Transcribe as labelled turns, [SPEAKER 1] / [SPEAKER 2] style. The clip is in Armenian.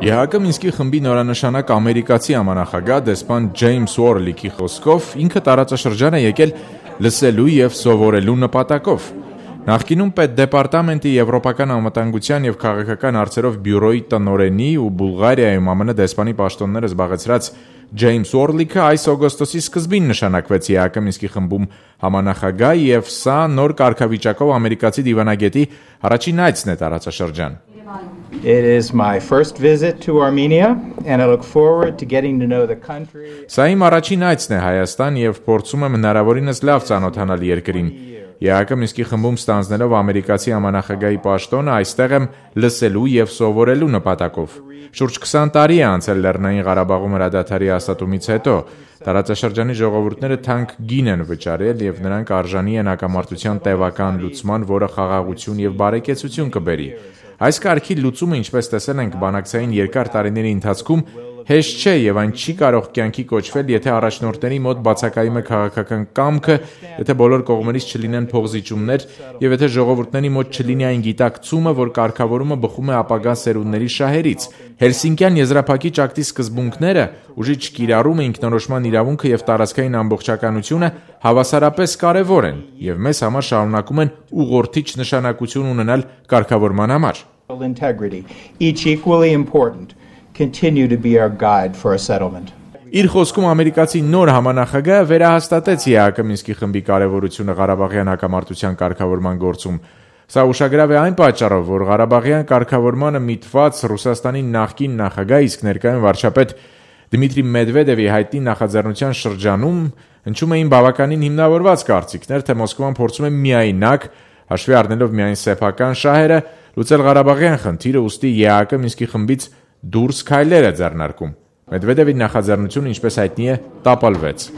[SPEAKER 1] ԵՀԿ Մինսկի խմբի նորանշանակ ամերիկացի ամանախագահ դեսպան Ջեյմս Ուորլիքի խոսքով ինքը տարածաշրջան է եկել լսելու եւ սովորելու նպատակով։ Նախկինում Պետդեպարտամենտի Եվրոպական անվտանգության եւ քաղաքական հարցերով բյուրոյի տնօրենի ու Բուլղարիայում ԱՄՆ դեսպանի պաշտոնները զբաղեցրած Ջեյմս Օրլիքը այս օգոստոսի սկզբին նշանակվեց ԵԱԿ Մինսկի խմբում համանախագահ եւ սա նոր կարգավիճակով ամերիկացի դիվանագետի առաջին այցն է տարածաշրջան։
[SPEAKER 2] It is my first visit to Armenia and I look forward to getting to know the country.
[SPEAKER 1] Սա իմ առաջին այցն է Հայաստան եւ փորձում եմ հնարավորինս լավ ճանոթանալ երկրին։ ԵԱԿ-ի Մինսկի խմբում ստանձնելով ամերիկացի ամանախագահի պաշտոնը այստեղ եմ լսելու եւ սովորելու նպատակով։ Շուրջ 20 տարի է անցել Լեռնային Ղարաբաղում հրադադարի հաստատումից հետո։ Տարածաշրջանի ժողովուրդները թանկ գին են վճարել եւ նրանք արժանի են ակամարտության տևական լուծման, որը խաղաղություն եւ բարեկեցություն կբերի։ Այս կարգի լուծումը, ինչպես տեսել ենք բանակցային երկար տարիների ընթացքում, հեշտ չէ եւ այն չի կարող կյանքի կոչվել, եթե առաջնորդների մոտ բացակայում է քաղաքական կամքը, եթե բոլոր կողմերից չլինեն փողզիջումներ եւ եթե ժողովուրդների մոտ չլինի այն գիտակցումը, որ կարգավորումը բխում է ապագա սերունդների շահերից։ Հելսինկյան եզրափակիչ ակտի սկզբունքները, ուժի չկիրառումը, ինքնորոշման իրավունքը եւ տարածքային ամբողջականությունը հավասարապես կարեւոր են եւ մեզ համար շարունակում են ուղղորդիչ նշանակություն ունենալ կարգավորման համար։ Each equally
[SPEAKER 2] important continue to be our guide for a settlement.
[SPEAKER 1] Իր խոսքում ամերիկացի նոր համանախագահը վերահաստատեց ԵԱԿ-ի Մինսկի խմբի կարևորությունը Ղարաբաղյան հակամարտության կարգավորման գործում։ Սա ուշագրավ է այն պատճառով, որ Ղարաբաղյան կարգավորմանը միտված Ռուսաստանի նախկին նախագահ իսկ ներկայում վարչապետ Դմիտրի Մեդվեդևի հայտի նախաձեռնության շրջանում հնչում էին բավականին հիմնավորված կարծիքներ, թե Մոսկվան փորձում է միայնակ հաշվի առնելով միայն սեփական շահերը լուծել Ղարաբաղյան խնդիրը, ուստի ԵԱԿ-ը Մինսկի խմբից դուրս քայլեր է ձեռնարկում։ Մեդվեդևի նախաձեռնությունը, ինչպես հայտնի է, տապալվեց։